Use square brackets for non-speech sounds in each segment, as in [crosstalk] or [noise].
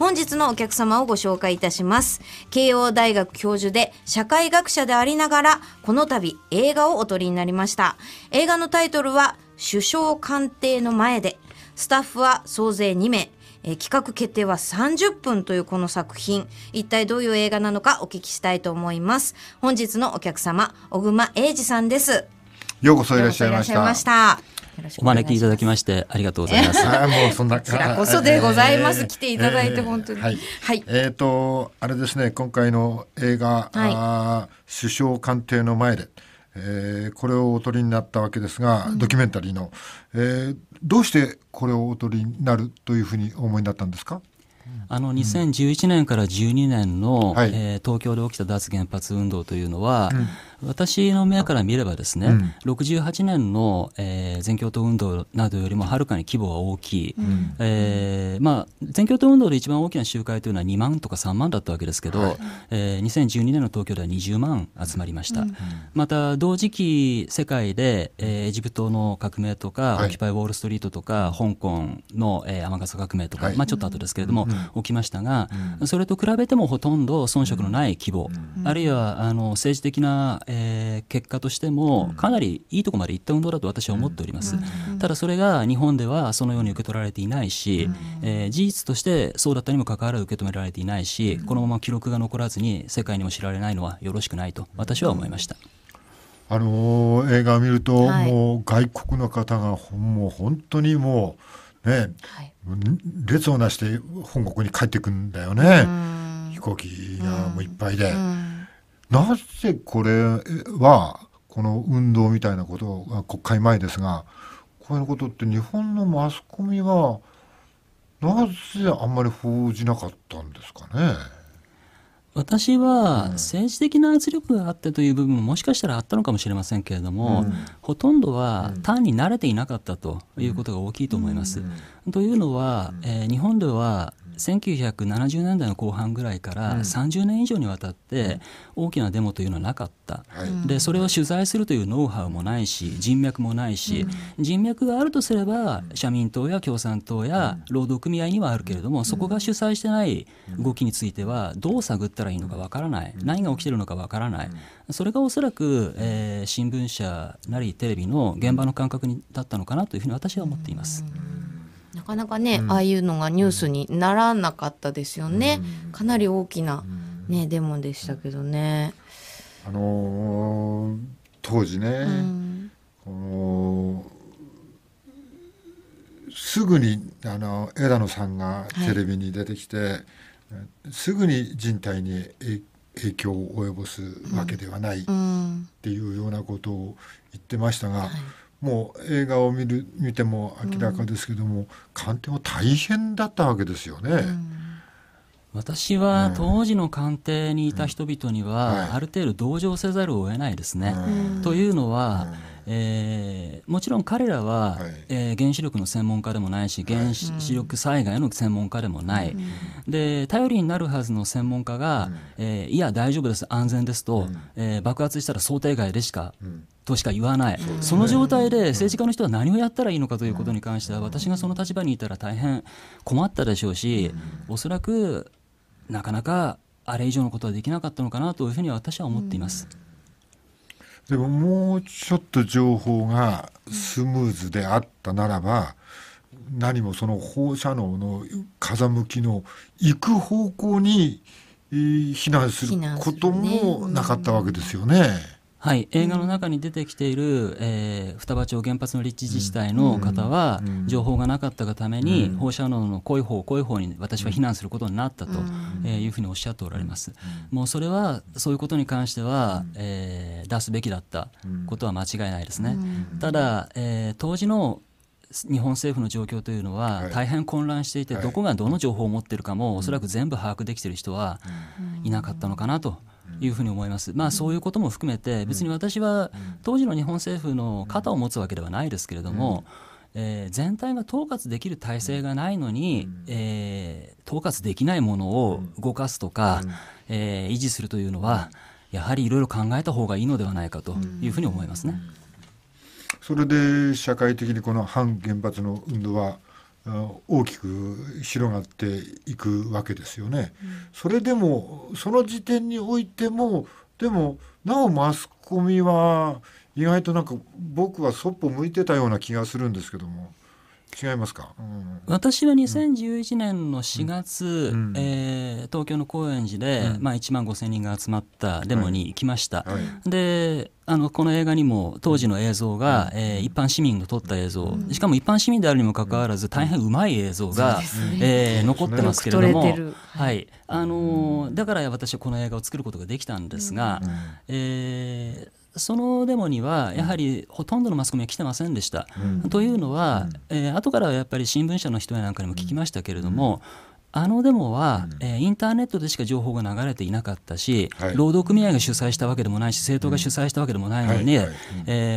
本日のお客様をご紹介いたします。慶応大学教授で社会学者でありながら、この度映画をお撮りになりました。映画のタイトルは、首相官邸の前で、スタッフは総勢2名、え企画決定は30分というこの作品一体どういう映画なのかお聞きしたいと思います本日のお客様小熊英二さんですようこそいらっしゃいましたお招きいただきましてありがとうございます。あもうそんなこちらこそでございます。来ていただいて本当に。はい。えっ、とあれですね今回の映画、あ首相官邸の前で。えー、これをお取りになったわけですが、ドキュメンタリーの、えー、どうしてこれをお取りになるというふうに思いになったんですかあの2011年から12年の、え東京で起きた脱原発運動というのは、私の目から見ればですね、うん、68年の、えー、全共闘運動などよりもはるかに規模は大きい、うん、えー、まあ、全共闘運動で一番大きな集会というのは2万とか3万だったわけですけど、はい、えー、2012年の東京では20万集まりました、うん、また同時期世界で、えー、エジプトの革命とか、はい、オキパイ・ウォール・ストリートとか香港の尼、えー、傘革命とか、はい、まあ、ちょっと後ですけれども、起きましたが、それと比べてもほとんど遜色のない規模、あるいはあの政治的なえー、結果としてもかなりいいとこまでいった運動だと私は思っております、ただそれが日本ではそのように受け取られていないし、えー、事実としてそうだったにもかかわらず受け止められていないし、このまま記録が残らずに世界にも知られないのはよろしくないと私は思いました。あのー、映画を見ると、はい、もう外国の方がもう本当にもうね、はい、列をなして本国に帰ってくんだよね、飛行機がもういっぱいで。なぜこれはこの運動みたいなことが国会前ですがこういうことって日本のマスコミはなぜあんまり報じなかったんですかね。私は政治的な圧力があってという部分ももしかしたらあったのかもしれませんけれども、うん、ほとんどは単に慣れていなかったということが大きいと思います。うん、というのは、えー、日本では1970年代の後半ぐらいから30年以上にわたって大きなデモというのはなかった、でそれを取材するというノウハウもないし人脈もないし、人脈があるとすれば社民党や共産党や労働組合にはあるけれどもそこが主催してない動きについてはどう探ったらいいのかわからない何が起きてるのかわからないそれがおそらく、えー、新聞社なりテレビの現場の感覚にだったのかなというふうに私は思っています。かなかね、うん、ああいうのがニュースにならなかったですよね、うん、かなり大きなね、うん、デモでしたけどね。あのー、当時ね、このすぐにあの枝野さんがテレビに出てきて、はい、すぐに人体に影響を及ぼすわけではないっていうようなことを言ってましたが。はいもう映画を見る見ても明らかですけども、うん、鑑定も大変だったわけですよね。うん私は当時の官邸にいた人々には、ある程度同情せざるを得ないですね。というのは、えー、もちろん彼らは、はい、えー、原子力の専門家でもないし原子力災害の専門家でもない、はい、で頼りになるはずの専門家が、うん、えー、いや大丈夫です安全ですと、うん、えー、爆発したら想定外でしか、としか言わない、その状態で政治家の人は何をやったらいいのかということに関しては、私がその立場にいたら大変困ったでしょうし、おそらくなかなかあれ以上のことはできなかったのかなというふうに私は思っています。でももうちょっと情報がスムーズであったならば、何もその放射能の風向きの行く方向に避難することもなかったわけですよね。はい、映画の中に出てきている、えー、双葉町原発の立地自治体の方は、情報がなかったがために、放射能の濃い方濃い方に私は避難することになったと、うえいうふうにおっしゃっておられます、もうそれはそういうことに関しては、うえー、出すべきだったことは間違いないですね、ただ、えー、当時の日本政府の状況というのは大変混乱していて、どこがどの情報を持っているかもおそらく全部把握できている人はいなかったのかなと。いうふうに思います、まあ、そういうことも含めて、別に私は当時の日本政府の肩を持つわけではないですけれども、えー、全体が統括できる体制がないのに、えー、統括できないものを動かすとか、えー、維持するというのはやはりいろいろ考えた方がいいのではないかというふうに思いますね。それで社会的にこの反原発の運動は大きく広がっていくわけですよね。それでもその時点においてもでもなおマスコミは意外となんか僕はそっぽ向いてたような気がするんですけども。違いますか、うん、私は2011年の4月、うん、えー、東京の高円寺で、うん、まあ、1万5,000人が集まったデモに行きました。はいはい、であのこの映画にも当時の映像が、えー、一般市民が撮った映像、しかも一般市民であるにもかかわらず大変うまい映像が、ねえー、残ってますけれども、はいあのだから私はこの映画を作ることができたんですが、えー、そのデモにはやはりほとんどのマスコミは来てませんでした。うん、というのは、うん、えー、後からやっぱり新聞社の人やなんかにも聞きましたけれども、あのデモは、うん、えー、インターネットでしか情報が流れていなかったし、はい、労働組合が主催したわけでもないし、政党が主催したわけでもないのに、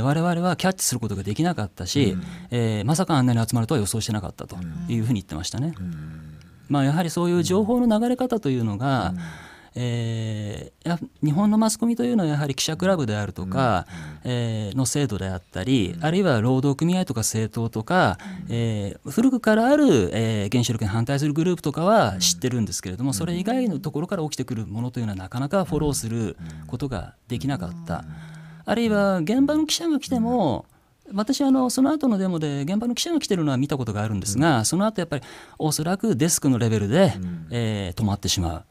われわれはキャッチすることができなかったし、うん、えー、まさかあんなに集まるとは予想してなかったというふうに言ってましたね。うん、まあ、やはりそういう情報の流れ方というのが、えー、日本のマスコミというのはやはり記者クラブであるとか、うん、えー、の制度であったり、うん、あるいは労働組合とか政党とか、うん、えー、古くからある、えー、原子力に反対するグループとかは知ってるんですけれども、それ以外のところから起きてくるものというのはなかなかフォローすることができなかった。あるいは現場の記者が来ても、私あのその後のデモで現場の記者が来てるのは見たことがあるんですが、うん、その後やっぱりおそらくデスクのレベルで、うん、えー、止まってしまう。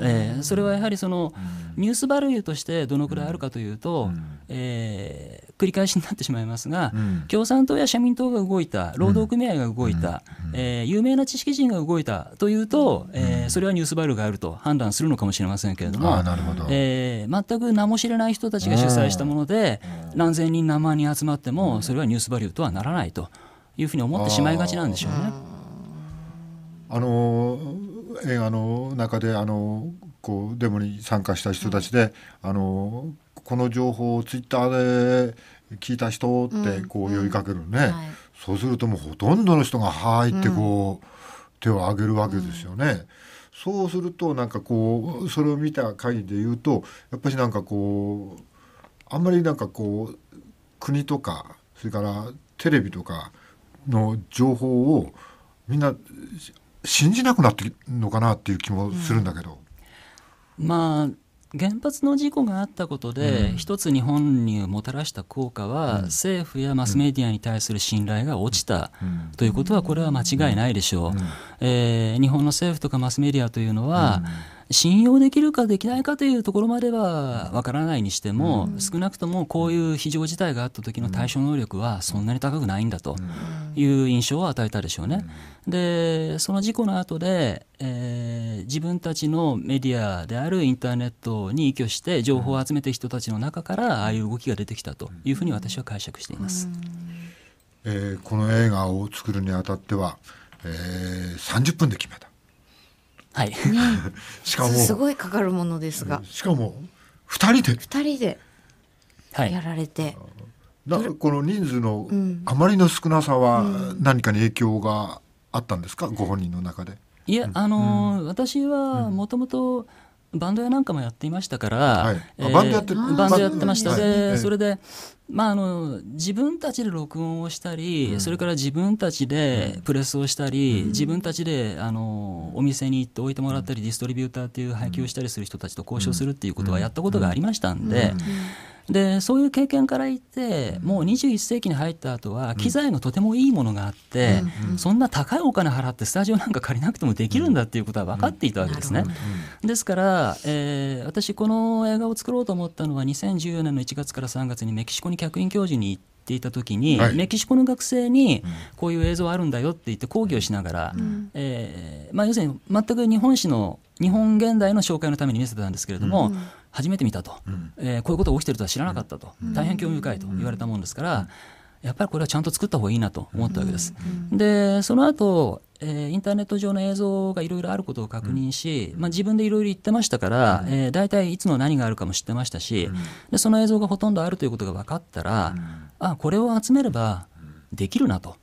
えー、それはやはりその、ニュースバリューとしてどのくらいあるかというと、えー、繰り返しになってしまいますが、うん、共産党や社民党が動いた労働組合が動いた、うん、えー、有名な知識人が動いたというと、うん、えー、それはニュースバリューがあると判断するのかもしれませんけれどもえ全く名も知れない人たちが主催したもので、何千人何万人集まってもそれはニュースバリューとはならないというふうに思ってしまいがちなんでしょうね。あの映画の中であのこうデモに参加した人たちで、うん、あのこの情報をツイッターで聞いた人ってこう呼びかけるね、うんうんはい、そうするともうほとんどの人が「はい」ってこう、手を挙げるわけですよね。そうするとなんかこうそれを見た限りで言うとやっぱりなんかこうあんまりなんかこう国とかそれからテレビとかの情報をみんな信じなくなってるのかなっていう気もするんだけど。うん、まあ原発の事故があったことで、うん、一つ日本にもたらした効果は、うん、政府やマスメディアに対する信頼が落ちた、うん、ということは、これは間違いないでしょう、えー、日本の政府とかマスメディアというのは、信用できるかできないかというところまではわからないにしても、少なくともこういう非常事態があった時の対処能力はそんなに高くないんだという印象を与えたでしょうね。でその事故の後で、えー、自分たちのメディアであるインターネットに依拠して情報を集めている人たちの中からああいう動きが出てきたというふうに私は解釈しています。えー、この映画を作るにあたっては、えー、30分で決めた。はい、しかもすごいかかるものですがしかも二人で二人でやられて、はい、この人数のあまりの少なさは何かに影響があったんですか、うん、ご本人の中で。いや、あのーうん、私はもともとバンドやなんかもやっていましたから、はいえー、バンドやってバンドやってました、で、それで、まあ、あの自分たちで録音をしたり、うん、それから自分たちでプレスをしたり、うん、自分たちであのお店に行って置いてもらったり、ディストリビューターっていう配給をしたりする人たちと交渉するっていうことはやったことがありましたんで。うんでそういう経験から言ってもう21世紀に入った後は機材のとてもいいものがあって、うん、そんな高いお金払ってスタジオなんか借りなくてもできるんだっていうことは分かっていたわけですね。ですから、えー、私この映画を作ろうと思ったのは2014年の1月から3月にメキシコに客員教授に行って。っていた時に、はい、メキシコの学生にこういう映像あるんだよって言って講義をしながら、うん、えー、まあ、要するに全く日本史の日本現代の紹介のために見せてたんですけれども、うん初めて見たと、うん、えー、こういうことが起きてるとは知らなかったと、うん、大変興味深いと言われたもんですから、やっぱりこれはちゃんと作った方がいいなと思ったわけです。でその後えー、インターネット上の映像がいろいろあることを確認し、うん、まあ、自分でいろいろ言ってましたから、うん、えー、大体いつの何があるかも知ってましたし、うん、でその映像がほとんどあるということが分かったら、うん、あこれを集めればできるなと、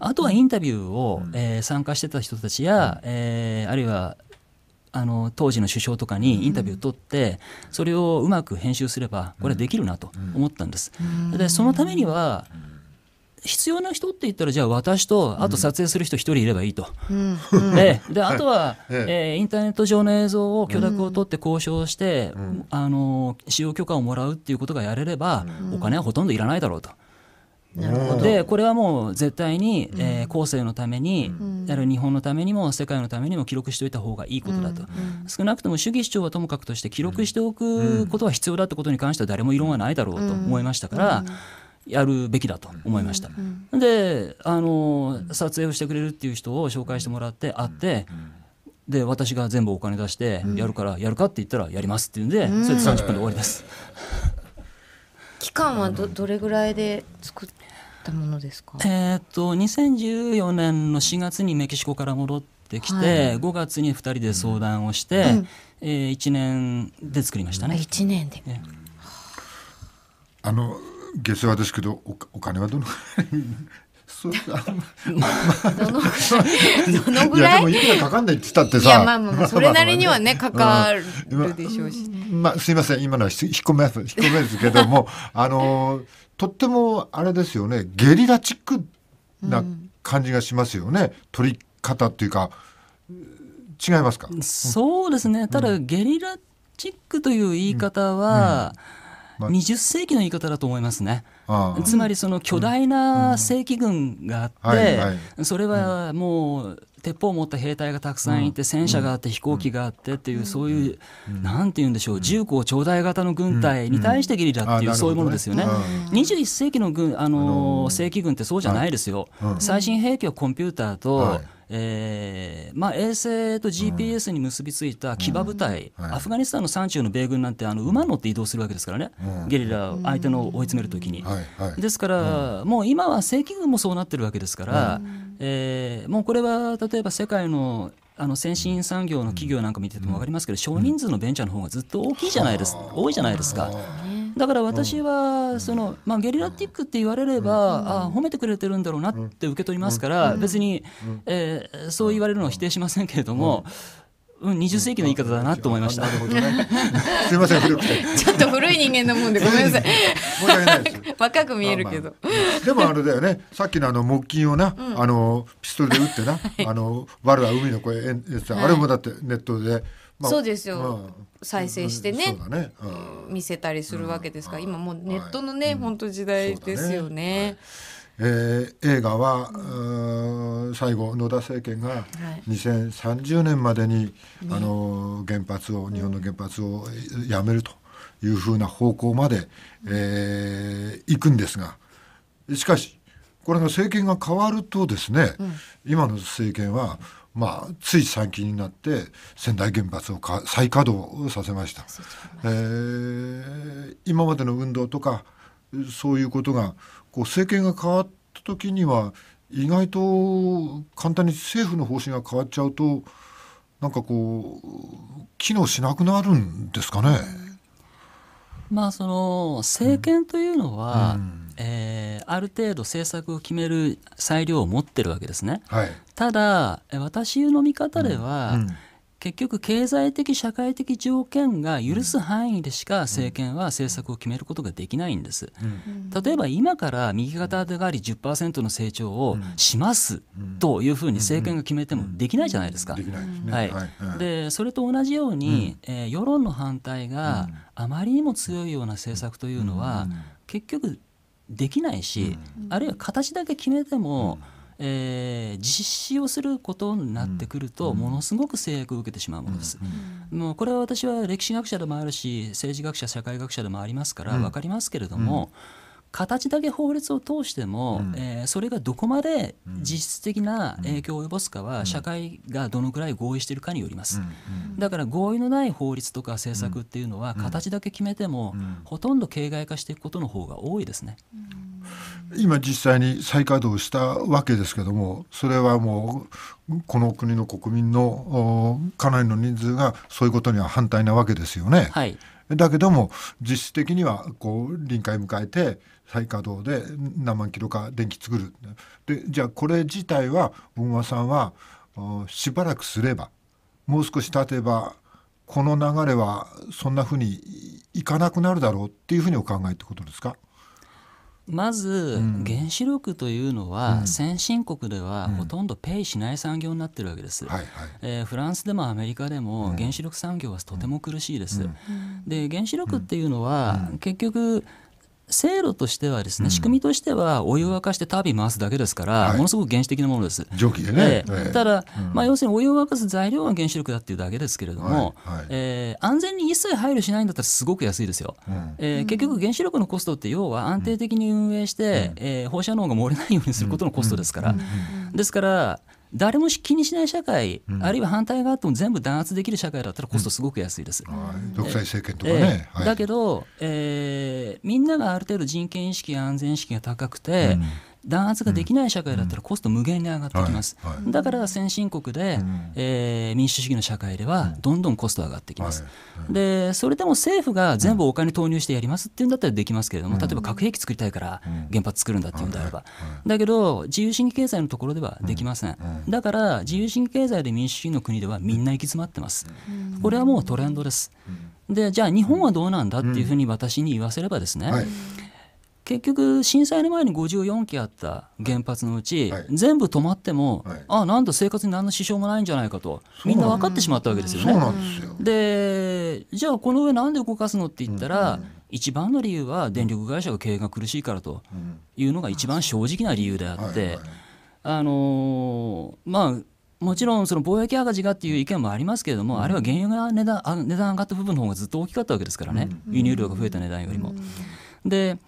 あとはインタビューを、えー、参加してた人たちや、えー、あるいはあの当時の首相とかにインタビューを取って、それをうまく編集すればこれはできるなと思ったんです。でそのためには必要な人って言ったらじゃあ私とあと撮影する人一人いればいいと、うん、でであとは、えー、インターネット上の映像を許諾を取って交渉して、うん、あの使用許可をもらうっていうことがやれれば、お金はほとんどいらないだろうと、でこれはもう絶対に、うん、えー、後世のために、うん、る日本のためにも世界のためにも記録しておいた方がいいことだと、うん、少なくとも主義主張はともかくとして記録しておくことは必要だってことに関しては誰も異論はないだろうと思いましたから。やるべきだと思いました、であの撮影をしてくれるっていう人を紹介してもらって会って、で私が全部お金出してやるからやるかって言ったらやりますっていうんで、それで30分で終わりです。期間はどどれぐらいで作ったものですかえー、っと2014年の4月にメキシコから戻ってきて、はい、5月に2人で相談をして、うん、えー、1年で作りましたね。1年で、ね、あの下世話ですけどお金はどのそれあま、[laughs] どのぐらい [laughs] どのぐらいいやでもいくらかかんないって言ったってさいやまあまあ [laughs] それなりにはねかかるでしょうし、まあ、すいません今のは引っ込めます引っ込めですけどもあのとってもあれですよねゲリラチックな感じがしますよね、うん、取り方っていうか違いますかそうですね、うん、ただゲリラチックという言い方は、うんうんまあ、20世紀の言い方だと思いますね。つまりその巨大な正規軍があって、それはもう鉄砲を持った兵隊がたくさんいて、戦車があって、飛行機があってっていう、そういう、なんて言うんでしょう、重工長大型の軍隊に対してゲリラっていう、そういうものですよね。21世紀の軍、あの正規軍ってそうじゃないですよ。最新兵器はコンピューターと、えまあ、衛星と GPS に結びついた騎馬部隊、アフガニスタンの山中の米軍なんてあの馬乗って移動するわけですからね、ゲリラ、相手の追い詰めるときに。ですから、もう今は正規軍もそうなってるわけですから、えー、もうこれは例えば世界のあの先進産業の企業なんか見てても分かりますけど、少人数のベンチャーの方がずっと大きいじゃないです、多いじゃないですか。だから私はその、まあ、ゲリラティックって言われれば、あ褒めてくれてるんだろうなって受け取りますから、別に、えー、そう言われるのは否定しませんけれども、うん、20世紀の言い方だなと思いました。なるほどね。すみません、古くて。[laughs] ちょっと古い人間のもんで、ごめんなさい。申し訳ないです。若く見えるけど。でも、あれだよね、さっきのあの木琴をな、あのピストルで撃ってな、あの。我は海の声、え、あれもだって、ネットで。そうですよ。再生してね,、うね見せたりするわけですから、今もうネットのね、うん、本当時代ですよね。えー、映画は、うん、最後野田政権が2030年までに、はい、あの原発を日本の原発をやめるというふうな方向まで、うん、えー、行くんですがしかしこれが政権が変わるとですね、うん、今の政権はまあ、つい最近になって仙台原発をか再稼働させました、えー、今までの運動とかそういうことがこう政権が変わった時には意外と簡単に政府の方針が変わっちゃうとなんかこう機能しなくなるんですかね。まあその政権というのは、うん、うんえー、ある程度政策を決める裁量を持ってるわけですね。はい、ただ私の見方では、うんうん結局経済的社会的条件が許す範囲でしか政権は政策を決めることができないんです、例えば今から右肩上がり10%の成長をしますというふうに政権が決めてもできないじゃないですか、はいでそれと同じように、えー、世論の反対があまりにも強いような政策というのは結局できないし、あるいは形だけ決めても、うんえー、実施をすることになってくると、ものすごく制約を受けてしまうものです。もうこれは私は歴史学者でもあるし政治学者社会学者でもありますから分かりますけれども、うん形だけ法律を通しても、うん、えー、それがどこまで実質的な影響を及ぼすかは、社会がどのくらい合意しているかによります、だから合意のない法律とか政策っていうのは形だけ決めても、ほとんど形骸化していくことの方が多いですね。今実際に再稼働したわけですけどもそれはもうこの国の国民のかなりの人数がそういうことには反対なわけですよね。はい、だけども実質的にはこう臨界迎えて再稼働で何万キロか電気作るでじゃあこれ自体は大和さんはしばらくすればもう少し経てばこの流れはそんなふうにいかなくなるだろうっていうふうにお考えってことですかまず、原子力というのは、先進国ではほとんどペイしない産業になってるわけです、えフランスでもアメリカでも原子力産業はとても苦しいです、で原子力っていうのは、結局制度としてはですね、仕組みとしてはお湯を沸かしてタービン回すだけですから、ものすごく原始的なものです。蒸気でね。ただ、まあ要するにお湯を沸かす材料は原子力だっていうだけですけれども、はえ安全に一切配慮しないんだったらすごく安いですよ。うえ結局原子力のコストって要は安定的に運営して、うえ放射能が漏れないようにすることのコストですから。ですから。誰も気にしない社会、あるいは反対があっても全部弾圧できる社会だったらコストすごく安いです。独裁政権とかね、えー、だけど、えー、みんながある程度人権意識安全意識が高くて、うん弾圧ができない社会だったらコスト無限に上がってきます、はいはい、だから先進国で、うん、えー、民主主義の社会ではどんどんコスト上がってきます、うんはい、でそれでも政府が全部お金投入してやりますっていうんだったらできますけれども、うん、例えば核兵器作りたいから原発作るんだっていうんであれば、だけど自由主義経済のところではできません、だから自由主義経済で民主主義の国ではみんな行き詰まってます、これはもうトレンドです、でじゃあ日本はどうなんだっていうふうに私に言わせればですね、結局震災の前に54基あった原発のうち、全部止まっても、はい、ああなんと生活に何の支障もないんじゃないかとみんな分かってしまったわけですよね。でじゃあこの上なんで動かすのって言ったら、一番の理由は電力会社が経営が苦しいからというのが一番正直な理由であって、あのまあもちろんその貿易赤字がっていう意見もありますけれども、うん、あは原油が値段値段上がった部分の方がずっと大きかったわけですからね、うん、輸入量が増えた値段よりも。うん、で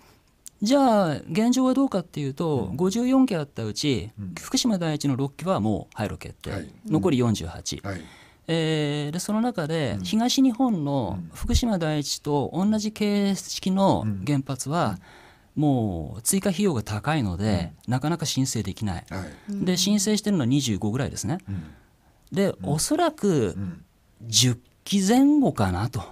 じゃあ現状はどうかっていうと、うん、54期あったうち、うん、福島第一の6期はもう廃炉決定、はい、残り48。はいえー、でその中で東日本の福島第一と同じ形式の原発はもう追加費用が高いのでなかなか申請できない、はい、で申請してるのは25ぐらいですね、うん、で、おそらく10期前後かなと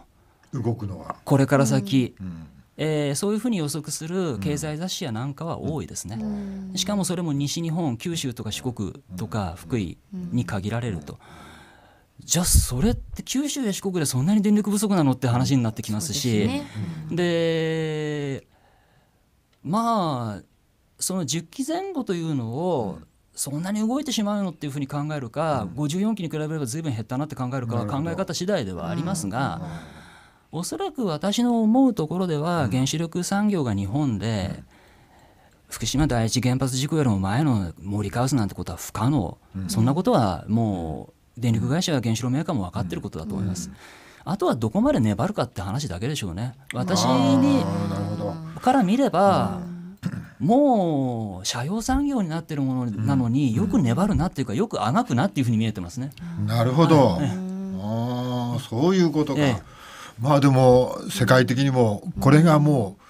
動くのはこれから先、うんえー、そういうふうに予測する経済雑誌やなんかは多いですね、うん、しかもそれも西日本九州とか四国とか福井に限られると。じゃあそれって九州や四国でそんなに電力不足なのって話になってきますしで、ねうんで、まあその10期前後というのを、そんなに動いてしまうのっていうふうに考えるか、うん、54期に比べれば随分減ったなって考えるかは考え方次第ではありますが。うんおそらく私の思うところでは原子力産業が日本で、福島第一原発事故よりも前の盛り返すなんてことは不可能、そんなことはもう電力会社や原子炉メーカーも分かってることだと思います。あとはどこまで粘るかって話だけでしょうね。私にから見れば、もう社用産業になってるものなのに、よく粘るなっていうかよくあがくなっていうふうに見えてますね。なるほど、はい、ああそういうことか。ええまあでも世界的にもこれがもう、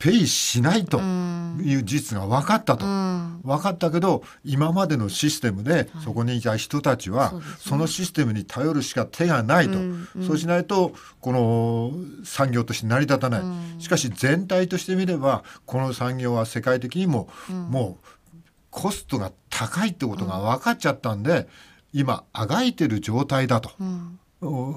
ペイしないという事実が分かったと、うん、分かったけど今までのシステムでそこにいた人たちはそのシステムに頼るしか手がないと、うんうん、そうしないとこの産業として成り立たない、しかし全体として見ればこの産業は世界的にも、もうコストが高いってことが分かっちゃったんで、今あがいてる状態だと、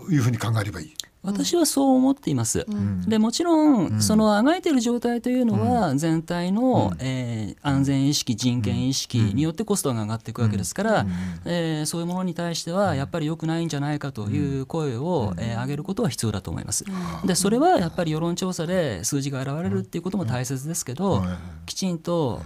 いうふうに考えればいい。私はそう思っています。うん、でもちろん、そのあがいてる状態というのは全体の、うん、えー、安全意識人権意識によってコストが上がっていくわけですから、うん、えー、そういうものに対してはやっぱり良くないんじゃないかという声を、うん、えー、上げることは必要だと思います。でそれはやっぱり世論調査で数字が現れるっていうことも大切ですけど、きちんと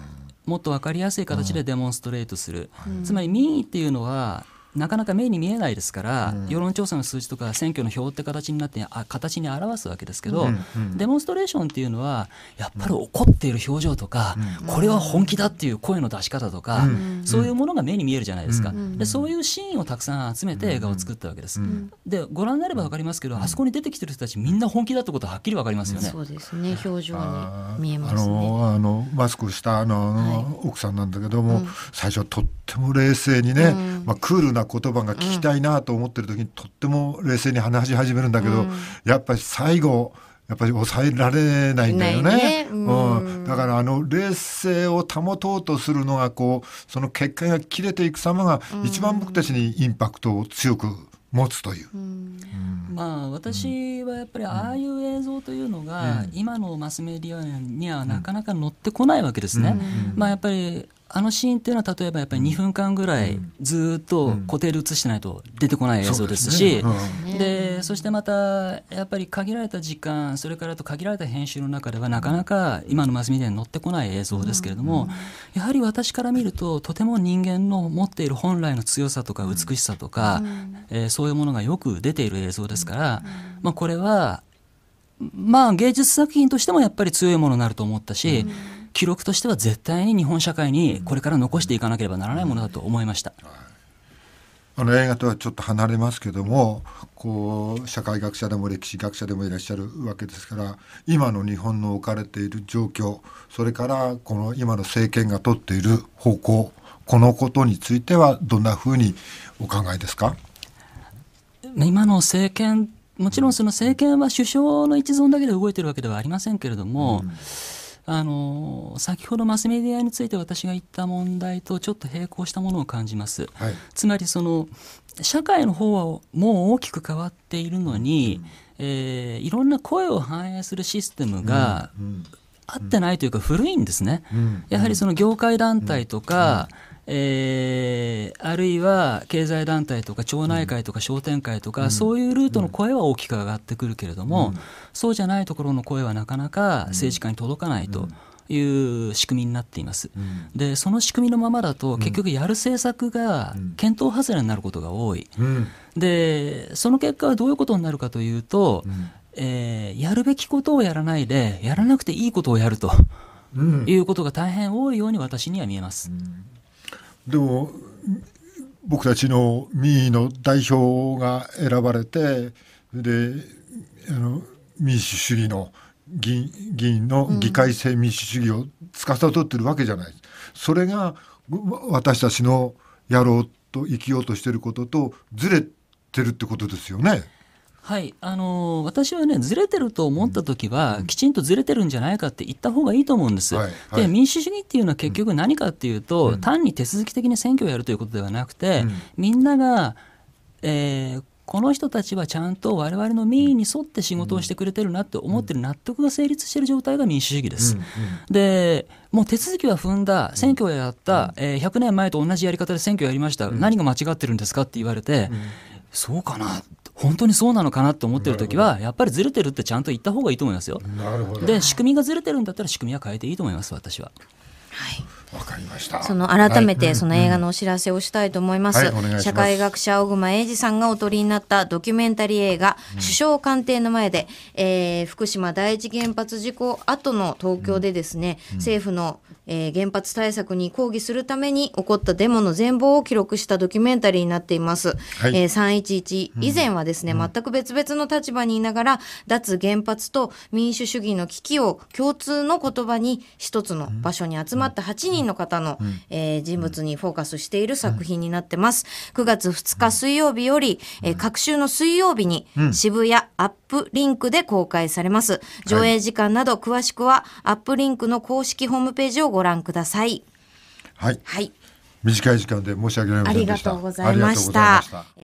もっと分かりやすい形でデモンストレートする、つまり民意っていうのはなかなか目に見えないですから、うん、世論調査の数字とか選挙の票って形になってあ形に表すわけですけど、うんうん、デモンストレーションっていうのはやっぱり怒っている表情とか、うん、これは本気だっていう声の出し方とか、うん、そういうものが目に見えるじゃないですか、でそういうシーンをたくさん集めて映画を作ったわけです、でご覧になれば分かりますけどあそこに出てきてる人たちみんな本気だってことははっきり分かりますよね、そうですね表情に見えます、ね、あのあのマスクしたあの、奥さんなんだけども、最初とっても冷静にね、まあ、クールな言葉が聞きたいなと思ってる時に、とっても冷静に話し始めるんだけど、やっぱり最後やっぱり抑えられないんだよね。ねうん、うん、だからあの冷静を保とうとするのがこうその結管が切れていく様が一番僕たちにインパクトを強く持つという。うんうん、まあ私はやっぱりああいう映像というのが今のマスメディアにはなかなか乗ってこないわけですね。まあやっぱりあのシーンっていうのは例えばやっぱり2分間ぐらいずっと固定で映してないと出てこない映像ですし、で、そしてまたやっぱり限られた時間それからと限られた編集の中ではなかなか今のマスミディアに載ってこない映像ですけれども、やはり私から見るととても人間の持っている本来の強さとか美しさとか、えそういうものがよく出ている映像ですから、まあ、これはまあ芸術作品としてもやっぱり強いものになると思ったし。うん記録としては絶対に日本社会にこれから残していかなければならないものだと思いました。あの映画とはちょっと離れますけどもこう社会学者でも歴史学者でもいらっしゃるわけですから今の日本の置かれている状況それからこの今の政権が取っている方向このことについてはどんなふうにお考えですか今の政権もちろんその政権は首相の一存だけで動いてるわけではありませんけれども、うんあの先ほどマスメディアについて私が言った問題とちょっと並行したものを感じます。はい、つまりその社会の方はもう大きく変わっているのに、うん、えー、いろんな声を反映するシステムが、うんうん合ってないというか古いんですね、やはりその業界団体とか、えー、あるいは経済団体とか町内会とか商店会とか、うん、そういうルートの声は大きく上がってくるけれども、うん、そうじゃないところの声はなかなか政治家に届かないと。いう仕組みになっています、うん、でその仕組みのままだと結局やる政策が検討外れになることが多い、でその結果はどういうことになるかというと、うん、えー、やるべきことをやらないでやらなくていいことをやると、いうことが大変多いように私には見えます。でも僕たちの民意の代表が選ばれてであの民主主義の議員の議会制民主主義を司ってるわけじゃない、うん、それが私たちのやろうと生きようとしてることとずれてるってことですよね。はい、あのー、私はね、ずれてると思ったときは、うん、きちんとずれてるんじゃないかって言ったほうがいいと思うんです、はいはい、で。民主主義っていうのは結局何かっていうと、うん、単に手続き的に選挙をやるということではなくて、うん、みんなが、えー、この人たちはちゃんと我々の民意に沿って仕事をしてくれてるなって思ってる納得が成立してる状態が民主主義です。でもう手続きは踏んだ、選挙をやった、えー、100年前と同じやり方で選挙をやりました、何が間違ってるんですかって言われて、そうかなって。本当にそうなのかなと思ってる時はやっぱりずれてるってちゃんと言った方がいいと思いますよ。なるほどで仕組みがずれてるんだったら仕組みは変えていいと思います私は。はいわかりました。その改めてその映画のお知らせをしたいと思います。社会学者小熊英二さんがお取りになったドキュメンタリー映画、うん、首相官邸の前で、えー、福島第一原発事故後の東京でですね、うん、政府のえー、原発対策に抗議するために起こったデモの全貌を記録したドキュメンタリーになっています。はい、えー、311以前はですね、うん、全く別々の立場にいながら、脱原発と民主主義の危機を共通の言葉に一つの場所に集まった8人の方の、うん、えー、人物にフォーカスしている作品になってます。9月2日水曜日より、えー、各週の水曜日に渋谷アップリンクで公開されます。上映時間など詳しくは、アップリンクの公式ホームページをご覧ください。はい。はい。短い時間で申し訳ありませんした。ありがとうございました。